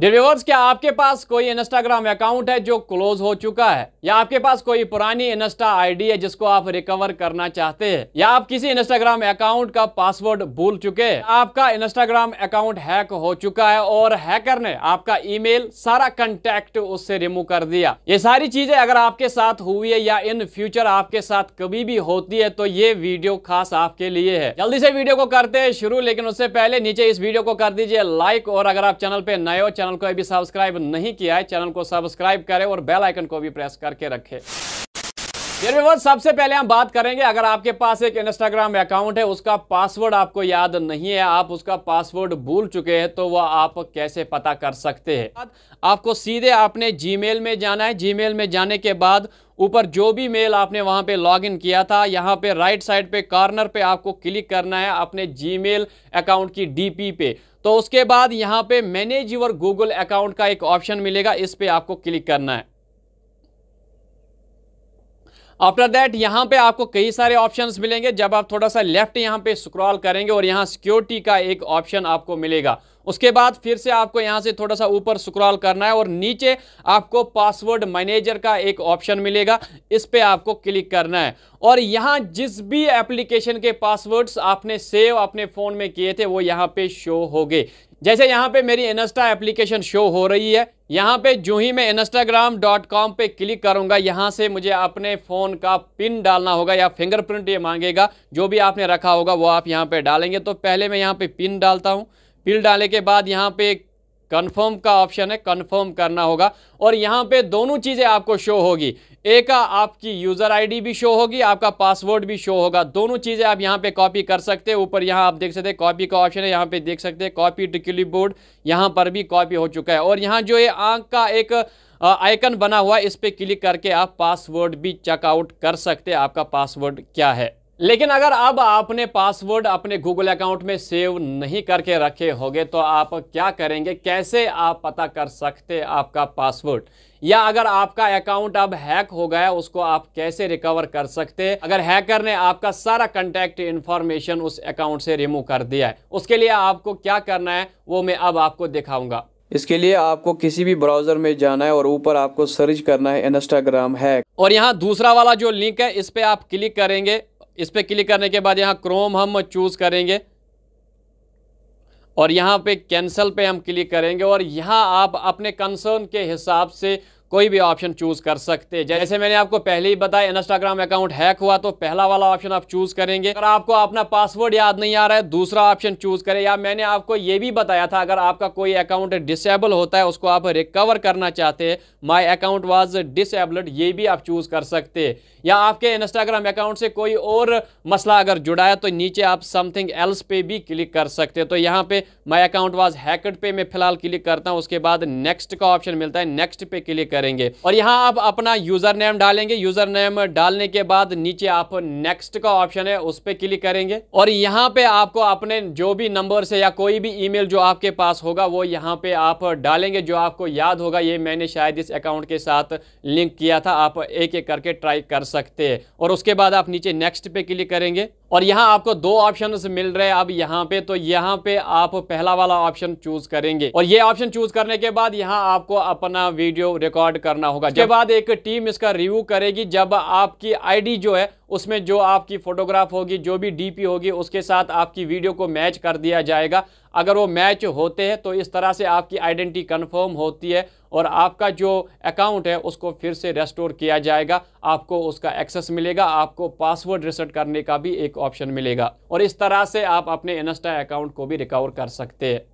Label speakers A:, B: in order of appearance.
A: डिव्यूअर्स क्या आपके पास कोई इंस्टाग्राम अकाउंट है जो क्लोज हो चुका है या आपके पास कोई पुरानी इंस्टा आईडी है जिसको आप रिकवर करना चाहते हैं या आप किसी इंस्टाग्राम अकाउंट का पासवर्ड भूल चुके हैं आपका इंस्टाग्राम अकाउंट हैक हो चुका है और हैकर ने आपका ईमेल सारा कंटेक्ट उससे रिमूव कर दिया ये सारी चीजें अगर आपके साथ हुई है या इन फ्यूचर आपके साथ कभी भी होती है तो ये वीडियो खास आपके लिए है जल्दी से वीडियो को करते हैं शुरू लेकिन उससे पहले नीचे इस वीडियो को कर दीजिए लाइक और अगर आप चैनल पे नए हो चैनल को अभी सब्सक्राइब नहीं किया है चैनल को सब्सक्राइब करें और बेल आइकन को भी प्रेस करके रखें सबसे पहले हम बात करेंगे अगर आपके पास एक इंस्टाग्राम अकाउंट है उसका पासवर्ड आपको याद नहीं है आप उसका पासवर्ड भूल चुके हैं तो वह आप कैसे पता कर सकते हैं आपको सीधे आपने जीमेल में जाना है जीमेल में जाने के बाद ऊपर जो भी मेल आपने वहां पे लॉगिन किया था यहाँ पे राइट साइड पे कॉर्नर पे आपको क्लिक करना है अपने जीमेल अकाउंट की डीपी पे तो उसके बाद यहाँ पे मैनेज यूर गूगल अकाउंट का एक ऑप्शन मिलेगा इस पर आपको क्लिक करना है आफ्टर दैट यहाँ पे आपको कई सारे ऑप्शंस मिलेंगे जब आप थोड़ा सा लेफ्ट यहाँ पे स्क्रॉल करेंगे और यहाँ सिक्योरिटी का एक ऑप्शन आपको मिलेगा उसके बाद फिर से आपको यहाँ से थोड़ा सा ऊपर स्क्रॉल करना है और नीचे आपको पासवर्ड मैनेजर का एक ऑप्शन मिलेगा इस पर आपको क्लिक करना है और यहाँ जिस भी एप्लीकेशन के पासवर्ड्स आपने सेव अपने फ़ोन में किए थे वो यहाँ पे शो हो गए जैसे यहाँ पे मेरी इनस्टा एप्लीकेशन शो हो रही है यहाँ पे जो ही मैं इंस्टाग्राम डॉट कॉम पर क्लिक करूँगा यहाँ से मुझे अपने फ़ोन का पिन डालना होगा या फिंगरप्रिंट ये मांगेगा जो भी आपने रखा होगा वो आप यहाँ पे डालेंगे तो पहले मैं यहाँ पे पिन डालता हूँ पिन डालने के बाद यहाँ पे कन्फर्म का ऑप्शन है कन्फर्म करना होगा और यहाँ पे दोनों चीज़ें आपको शो होगी एक आपकी यूज़र आईडी भी शो होगी आपका पासवर्ड भी शो होगा दोनों चीज़ें आप यहाँ पे कॉपी कर सकते हैं ऊपर यहाँ आप देख सकते हैं कॉपी का ऑप्शन है यहाँ पे देख सकते हैं कॉपी टू क्लिप बोर्ड यहाँ पर भी कॉपी हो चुका है और यहाँ जो ये आँख का एक आइकन बना हुआ है इस पर क्लिक करके आप पासवर्ड भी चेकआउट कर सकते हैं आपका पासवर्ड क्या है लेकिन अगर अब आपने पासवर्ड अपने गूगल अकाउंट में सेव नहीं करके रखे होंगे तो आप क्या करेंगे कैसे आप पता कर सकते आपका पासवर्ड या अगर आपका अकाउंट अब हैक हो गया उसको आप कैसे रिकवर कर सकते अगर हैकर ने आपका सारा कंटेक्ट इन्फॉर्मेशन उस अकाउंट से रिमूव कर दिया है उसके लिए आपको क्या करना है वो मैं अब आपको दिखाऊंगा इसके लिए आपको किसी भी ब्राउजर में जाना है और ऊपर आपको सर्च करना है इंस्टाग्राम हैक और यहाँ दूसरा वाला जो लिंक है इस पे आप क्लिक करेंगे इस पर क्लिक करने के बाद यहाँ क्रोम हम चूज़ करेंगे और यहाँ पे कैंसिल पे हम क्लिक करेंगे और यहाँ आप अपने कंसर्न के हिसाब से कोई भी ऑप्शन चूज कर सकते जैसे मैंने आपको पहले ही बताया इंस्टाग्राम अकाउंट हैक हुआ तो पहला वाला ऑप्शन आप चूज करेंगे अगर आपको अपना पासवर्ड याद नहीं आ रहा है दूसरा ऑप्शन चूज करें या मैंने आपको ये भी बताया था अगर आपका कोई अकाउंट डिसेबल होता है उसको आप रिकवर करना चाहते हैं माई अकाउंट वॉज डिसेबल्ड ये भी आप चूज कर सकते या आपके इंस्टाग्राम अकाउंट से कोई और मसला अगर जुड़ा है तो नीचे आप समथिंग एल्स पे भी क्लिक कर सकते हैं तो यहाँ पे माई अकाउंट वॉज हैकड पे मैं फिलहाल क्लिक करता हूँ उसके बाद नेक्स्ट का ऑप्शन मिलता है नेक्स्ट पे क्लिक कर करेंगे और यहाँ आप अपना यूजर नेम डालेंगे यूजर नेम डालने के बाद नीचे आप नेक्स्ट का ऑप्शन है उस पर क्लिक करेंगे और यहाँ पे आपको अपने जो भी नंबर से या कोई भी ईमेल जो आपके पास होगा वो यहाँ पे आप डालेंगे जो आपको याद होगा ये मैंने शायद इस अकाउंट के साथ लिंक किया था आप एक एक करके ट्राई कर सकते हैं और उसके बाद आप नीचे नेक्स्ट पे क्लिक करेंगे और यहाँ आपको दो ऑप्शन मिल रहे हैं अब यहाँ पे तो यहाँ पे आप पहला वाला ऑप्शन चूज करेंगे और ये ऑप्शन चूज करने के बाद यहाँ आपको अपना वीडियो रिकॉर्ड करना होगा उसके बाद एक टीम इसका रिव्यू करेगी जब आपकी आईडी जो है उसमें जो आपकी फोटोग्राफ होगी जो भी डीपी होगी उसके साथ आपकी वीडियो को मैच कर दिया जाएगा अगर वो मैच होते हैं तो इस तरह से आपकी आइडेंटिटी कन्फर्म होती है और आपका जो अकाउंट है उसको फिर से रेस्टोर किया जाएगा आपको उसका एक्सेस मिलेगा आपको पासवर्ड रिसेट करने का भी एक ऑप्शन मिलेगा और इस तरह से आप अपने इंस्टा अकाउंट को भी रिकवर कर सकते हैं